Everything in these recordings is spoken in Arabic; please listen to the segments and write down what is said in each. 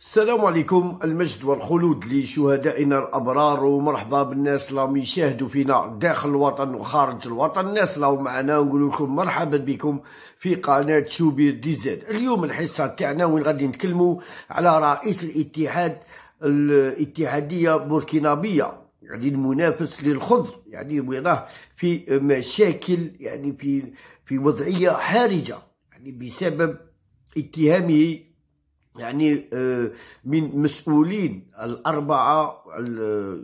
السلام عليكم المجد والخلود لشهدائنا الابرار ومرحبا بالناس اللي يشاهدوا فينا داخل الوطن وخارج الوطن الناس اللي معنا نقول لكم مرحبا بكم في قناه شوبير دي زاد اليوم الحصه تاعنا وين غادي نتكلموا على رئيس الاتحاد الاتحاديه بوركينابيه يعني المنافس للخضر يعني ويراه في مشاكل يعني في في وضعيه حرجه يعني بسبب اتهامه يعني آه، من مسؤولين الأربعة آه،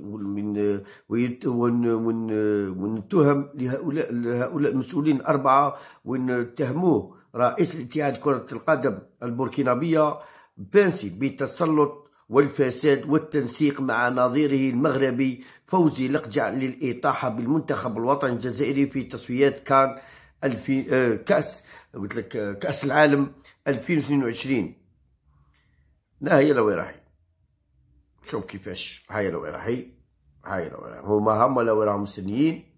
من ومن من التهم لهؤلاء هؤلاء المسؤولين الأربعة وان اتهموه رئيس الاتحاد كرة القدم البوركينابية بنسي بالتسلط والفساد والتنسيق مع نظيره المغربي فوزي لقجع للإطاحة بالمنتخب الوطني الجزائري في تصفيات كان الفي آه، كأس قلت لك كأس العالم 2022 لا هي وين راهي شوف كيفاش هاي وين راهي هاي لا وين هما هما لو راهم مستنيين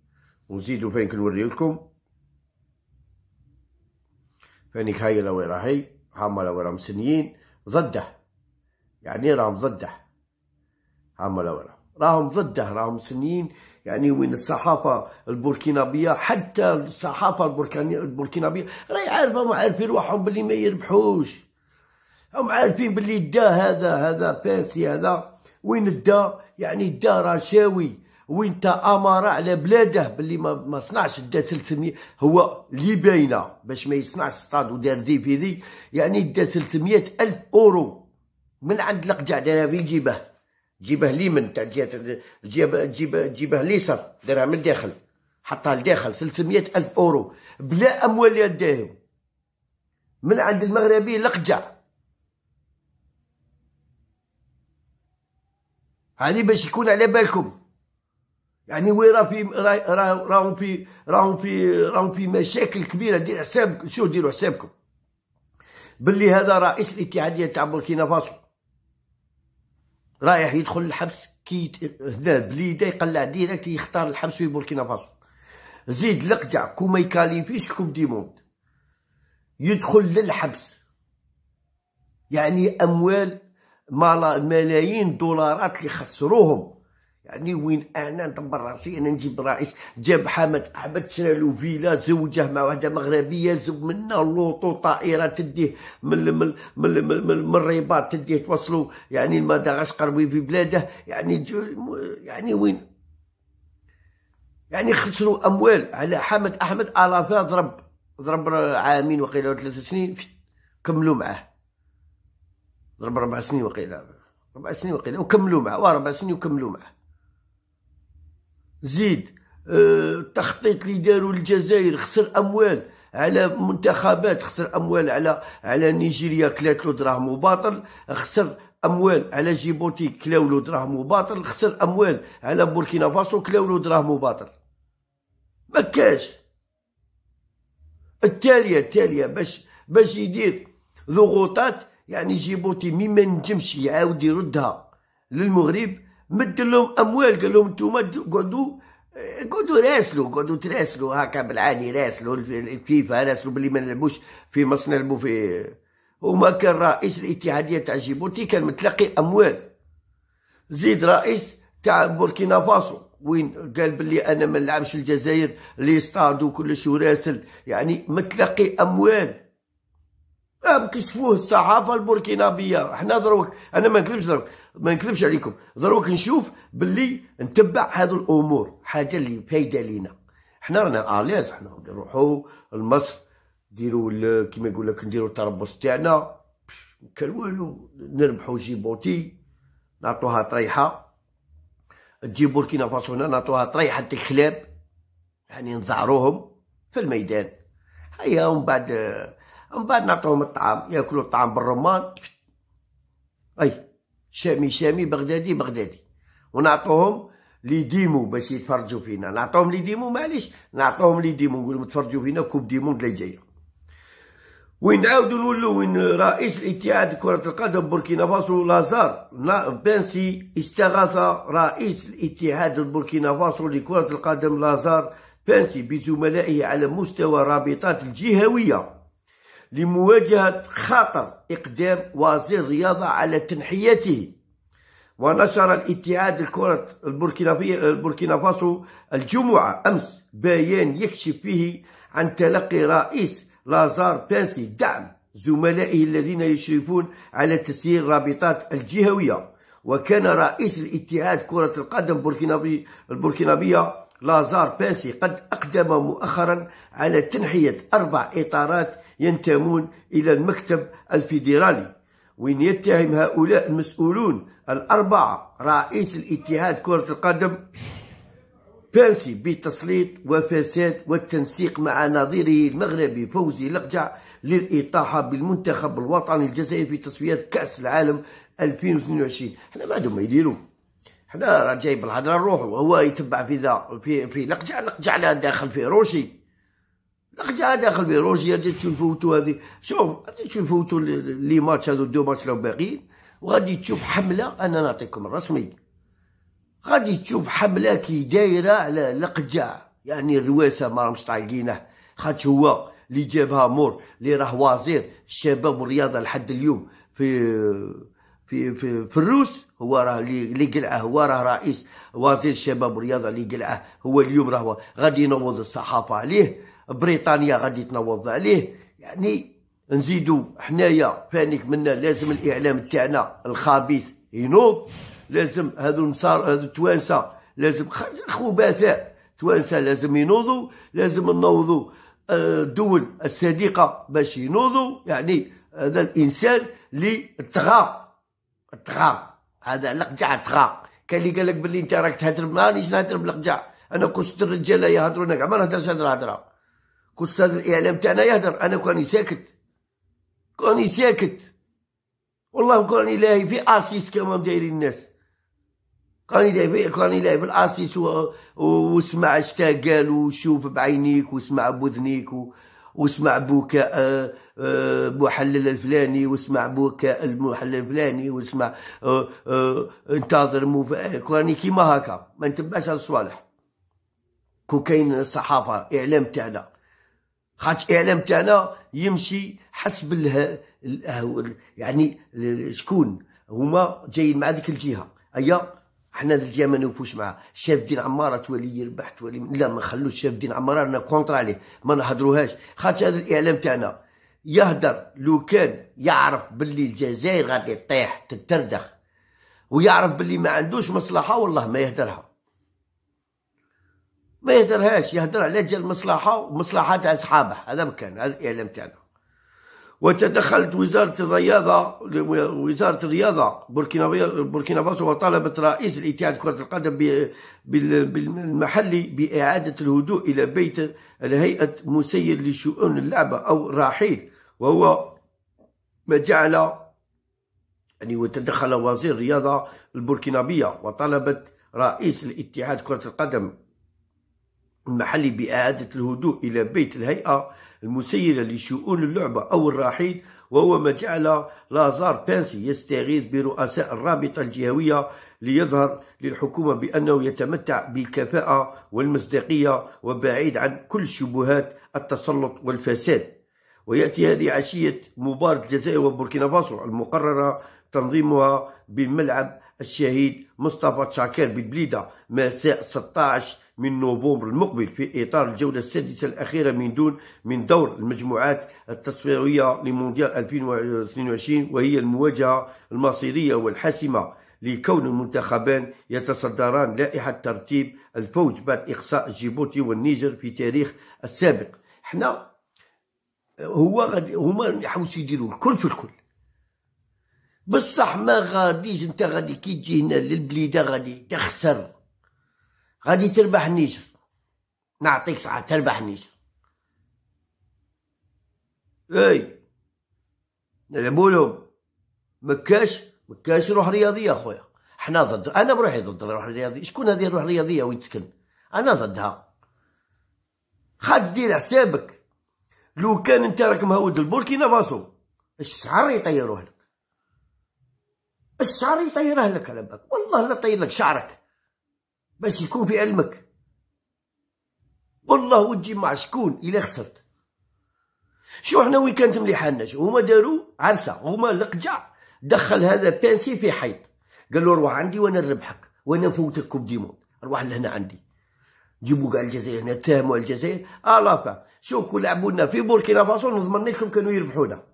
ونزيدو فين كنوريولكم فينك هاي وين راهي هما لو راهم مستنيين ضده يعني راهم ضده هما لو راهم راهم ضده راهم مستنيين يعني وين الصحافه البوركينابيه حتى الصحافه البوركينابيه راهي عارفه ما عارفين روحهم بلي ما يربحوش هم عارفين باللي دا هذا هذا بيرسي هذا وين دا يعني دا رشاوي وين امارة على بلاده باللي ما, ما صنعش دا 300 هو اللي باينه باش ما يصنعش ستاد ودار دي في دي يعني دا 300 الف اورو من عند القجع دارها في جيبه جيبه ليمن تاع جهه جيبه جيبه جيبه ليسر دارها من الداخل حطها لداخل 300 الف اورو بلا اموال يديهم من عند المغربي لقجع هذه باش يكون على بالكم يعني وي راه في راهم في راهم في راهم في مشاكل كبيره دير حسابك شو ديروا حسابكم باللي هذا رئيس الاتحاديه تاع بوركينا فاسو رايح يدخل الحبس كي هنا بليده يقلع ديريكت يختار الحبس في بوركينا فاسو زيد لقجع كوما يكاليفيش كوب دي موند يدخل للحبس يعني اموال ملايين دولارات اللي خسروهم يعني وين انا ندبر راسي انا نجيب رئيس جاب حمد احمد شرا له فيلا زوجه مع وحده مغربيه زو منها لوطو طائره تديه من من من, من, من, من الرباط تديه توصلوا يعني لمدغشقر في بلاده يعني يعني وين يعني خسروا اموال على حمد احمد الافا ضرب ضرب عامين وقيله ثلاث سنين كملوا معاه ضرب ربع سنين وقيلا ربع سنين وقيلا وكملوا معه وربع سنين وكملوا معه زيد آه، التخطيط اللي داروا الجزائر خسر اموال على منتخبات خسر اموال على على نيجيريا كلات له دراهم وباطل خسر اموال على جيبوتي كلاو له دراهم وباطل خسر اموال على بوركينا فاسو كلاو له دراهم وباطل ما كاش التاليه التاليه باش باش يدير ضغوطات يعني جيبوتي مي ما نجمش يعاود يردها للمغرب مد لهم اموال قال لهم انتم قعدوا قعدوا راسلوا قعدوا تراسلوا هكا بالعادي راسلوا الفيفا راسلوا باللي ما نلعبوش في مصنع نلعبوا في وما كان رئيس الاتحاديه تاع جيبوتي كان متلقي اموال زيد رئيس تاع بوركينا فاسو وين قال باللي انا ما نلعبش الجزائر لي ستاد وكلش وراسل يعني متلقي اموال كشفوه الصحافه البوركينابيه حنا دروك انا ما نكذبش دروك ما نكذبش عليكم دروك نشوف باللي نتبع هذو الامور حاجه اللي فايده لينا حنا رانا اليز حنا نروحوا لمصر نديروا كيما يقول لك نديروا التربص تاعنا كان والو نربحوا جيبوتي نعطوها طريحه تجي بوركينا فاسو هنا نعطوها طريحه الكلاب يعني نزعروهم في الميدان هيا ومن بعد ومن بعد نعطوهم الطعام ياكلوا الطعام بالرمان اي شامي شامي بغدادي بغدادي ونعطوهم لي ديمو باش يتفرجوا فينا نعطوهم لي ديمو معليش نعطوهم لي ديمو نقول تفرجوا فينا كوب ديموند اللي جايه وين نعاودوا نولوا وين رئيس الاتحاد كرة القدم بوركينا فاسو لازار بنسي استغاث رئيس الاتحاد البوركينا فاسو لكرة القدم لازار بنسي بزملائه على مستوى الرابطات الجهوية لمواجهة خطر إقدام وزير الرياضة على تنحيته ونشر الاتحاد الكرة البوركينا فاسو الجمعة أمس بيان يكشف فيه عن تلقي رئيس لازار بانسي دعم زملائه الذين يشرفون على تسيير الرابطات الجهوية وكان رئيس الاتحاد كرة القدم البوركينابية لازار باسي قد أقدم مؤخرا على تنحية أربع إطارات ينتمون إلى المكتب الفيدرالي وين يتهم هؤلاء المسؤولون الأربعة رئيس الاتحاد كرة القدم بيرسي بتسليط وفساد والتنسيق مع نظيره المغربي فوزي لقجع للإطاحة بالمنتخب الوطني الجزائري في تصفيات كأس العالم 2022 حنا ما عندهم ما يديروا حنا راه جايب الهضره نروحو هو يتبع في ذا في في لقجع لقجع لا داخل في روسي لقجع داخل في روسيا غادي تشوف تو هذه شوف غادي تشوف تو لي ماتش هذو دو ماتش لو باقيين وغادي تشوف حمله انا نعطيكم الرسمي غادي تشوف حمله كي دايره على لقجع يعني الرواسه ما راهمش طايقينه خاطش هو اللي جابها مور اللي راه وزير الشباب والرياضه لحد اليوم في في في, في الروس هو راه اللي قلعه هو راه رئيس وزير الشباب والرياضه اللي قلعه هو اليوم راه غادي ينوض الصحافه عليه بريطانيا غادي تنوض عليه يعني نزيدو حنايا فانيك منا لازم الاعلام تاعنا الخبيث ينوض لازم هذو نصار هذو التوانسه لازم خو توانسه لازم ينوضوا لازم نوضوا آه، الدول الصديقه باش ينوضوا يعني هذا الانسان اللي طغى طغى هذا القجع طغى كان اللي قال لك باللي انت راك تهدر مانيش نهدر بالقجع انا كنت الرجاله انا كاع ما نهدرش هاد الهضره كنت الاعلام تاعنا يهدر انا كوني ساكت كوني ساكت والله كوني لاهي في اسيس كما دايرين الناس كوني لاهي كوني لاهي بالاسيس واسمع تا قال وشوف بعينيك واسمع بوذنيك و... واسمع بكاء آه، آه، محلل الفلاني واسمع بكاء المحلل الفلاني واسمع آه، انتظر موف... كيما هكا ما نتبعش هاد الصوالح كو كاين الصحافه اعلام تاعنا خاطش الاعلام تاعنا يمشي حسب اله... اله... يعني شكون هما جايين مع ديك الجهه ايا حنا الجهه ما نوفوش معاه شاف الدين عماره تولي يربح تولي لا ما نخلوش شاف الدين عماره رانا كونطرا عليه ما نهضروهاش خاطر هذا الاعلام تاعنا يهدر لو كان يعرف باللي الجزائر غادي تطيح تتردخ ويعرف باللي ما عندوش مصلحه والله ما يهدرها ما يهدرهاش يهدر على جال مصلحه ومصلحه تاع اصحابه هذا مكان هذا الاعلام تاعنا وتدخلت وزارة الرياضة وزارة الرياضة بوركينا فاسو وطالبت رئيس الاتحاد كرة القدم بالمحلي بإعادة الهدوء إلى بيت الهيئة مسير لشؤون اللعبة أو راحيل وهو ما جعل يعني وتدخل وزير الرياضة البوركينابية وطلبت رئيس الاتحاد كرة القدم المحلي بإعادة الهدوء إلى بيت الهيئة المسيرة لشؤون اللعبة أو الرحيل وهو ما جعل لازار بانسي يستغيث برؤساء الرابطة الجهوية ليظهر للحكومة بأنه يتمتع بالكفاءة والمصداقية وبعيد عن كل شبهات التسلط والفساد ويأتي هذه عشية مباراة الجزائر وبوركينا فاسو المقررة تنظيمها بملعب الشهيد مصطفى تشاكر ببليده مساء 16 من نوفمبر المقبل في اطار الجوله السادسه الاخيره من دون من دور المجموعات التصفيريه لمونديال 2022 وهي المواجهه المصيريه والحاسمه لكون المنتخبان يتصدران لائحه ترتيب الفوز بعد اقصاء جيبوتي والنيجر في تاريخ السابق حنا هو غادي هما يحوسوا يديروا الكل في الكل بصح ما غاديش انت غادي كي تجي هنا للبليده غادي تخسر غادي تربح نيشر نعطيك ساعه تربح نيشر اي نلعبولهم مكاش مكاش روح رياضيه اخويا حنا ضد انا بروحي ضد الروح الرياضيه شكون هذه روح رياضيه وين تسكن انا ضدها خاطر دير حسابك لو كان انت راك مهود البوركينا فاسو الشعر يطيروه لك الشعر يطيره لك على بالك والله لا طير لك شعرك باش يكون في علمك والله وتجي مع شكون الا خسرت شو احنا وين كانت مليحه شو هما داروا عرسه هما لقجع دخل هذا بانسي في حيط قال له روح عندي وانا نربحك وانا نفوتك كوب ديمون روح لهنا عندي جيبوا قال الجزائر هنا تهموا الجزائر الافا آه شوف كون لعبوا لنا في بوركينا فاسو نضمن لكم كانوا يربحونا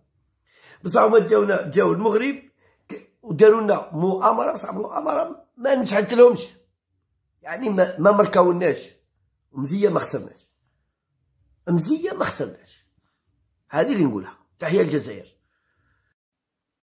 بصح هما جاونا جاو المغرب وداروا لنا مؤامره صعب مؤامره ما لهمش يعني ما, ما مركاولناش مزيه ما خسرناش مزيه ما خسرناش هذه اللي نقولها تحيه الجزائر